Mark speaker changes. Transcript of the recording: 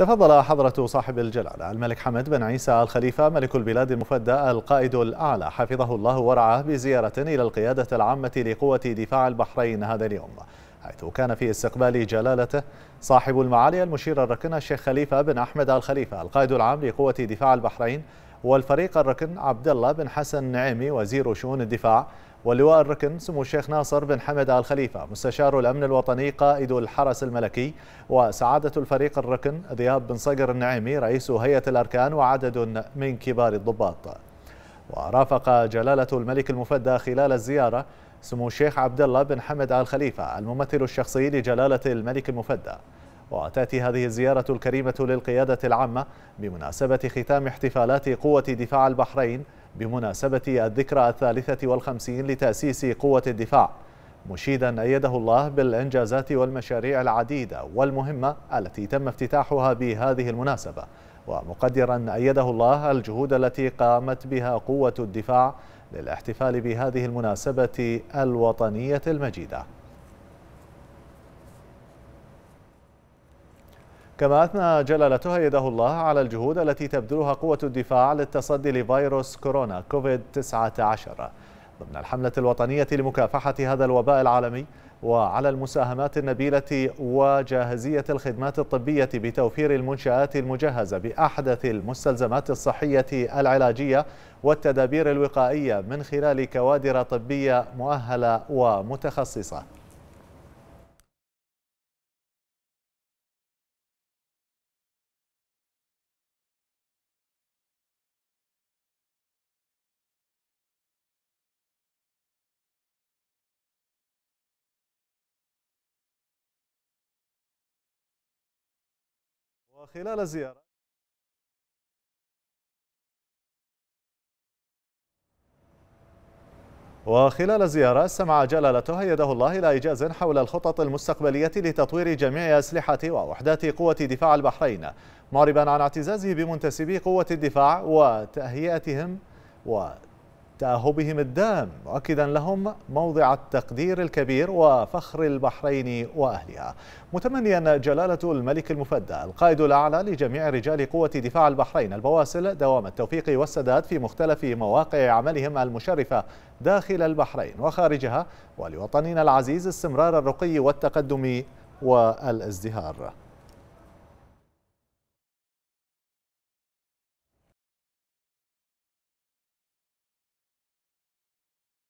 Speaker 1: تفضل حضرة صاحب الجلالة الملك حمد بن عيسى الخليفة ملك البلاد المفدى القائد الأعلى حفظه الله ورعاه بزيارة إلى القيادة العامة لقوة دفاع البحرين هذا اليوم حيث كان في استقبال جلالته صاحب المعالي المشير الركن الشيخ خليفة بن أحمد الخليفة القائد العام لقوة دفاع البحرين والفريق الركن عبد الله بن حسن نعيمي وزير شؤون الدفاع ولواء الركن سمو الشيخ ناصر بن حمد آل خليفة مستشار الأمن الوطني قائد الحرس الملكي وسعادة الفريق الركن ذياب بن صقر النعيمي رئيس هيئة الأركان وعدد من كبار الضباط ورافق جلالة الملك المفدى خلال الزيارة سمو الشيخ عبد الله بن حمد آل خليفة الممثل الشخصي لجلالة الملك المفدى وتأتي هذه الزيارة الكريمة للقيادة العامة بمناسبة ختام احتفالات قوة دفاع البحرين بمناسبة الذكرى الثالثة والخمسين لتأسيس قوة الدفاع مشيدا أيده الله بالإنجازات والمشاريع العديدة والمهمة التي تم افتتاحها بهذه المناسبة ومقدرا أيده الله الجهود التي قامت بها قوة الدفاع للاحتفال بهذه المناسبة الوطنية المجيدة كما أثنى جلالته يده الله على الجهود التي تبذلها قوة الدفاع للتصدي لفيروس كورونا كوفيد 19 ضمن الحملة الوطنية لمكافحة هذا الوباء العالمي وعلى المساهمات النبيلة وجاهزية الخدمات الطبية بتوفير المنشآت المجهزة بأحدث المستلزمات الصحية العلاجية والتدابير الوقائية من خلال كوادر طبية مؤهلة ومتخصصة وخلال زيارة وخلال زيارة استمع جلالته أيده الله إلى إيجاز حول الخطط المستقبلية لتطوير جميع أسلحة ووحدات قوة دفاع البحرين معربا عن اعتزازه بمنتسبي قوة الدفاع وتهيئتهم وتهيئتهم تأهبهم الدام مؤكدا لهم موضع التقدير الكبير وفخر البحرين وأهلها متمنيا جلالة الملك المفدى القائد الأعلى لجميع رجال قوة دفاع البحرين البواسل دوام التوفيق والسداد في مختلف مواقع عملهم المشرفة داخل البحرين وخارجها ولوطننا العزيز استمرار الرقي والتقدم والازدهار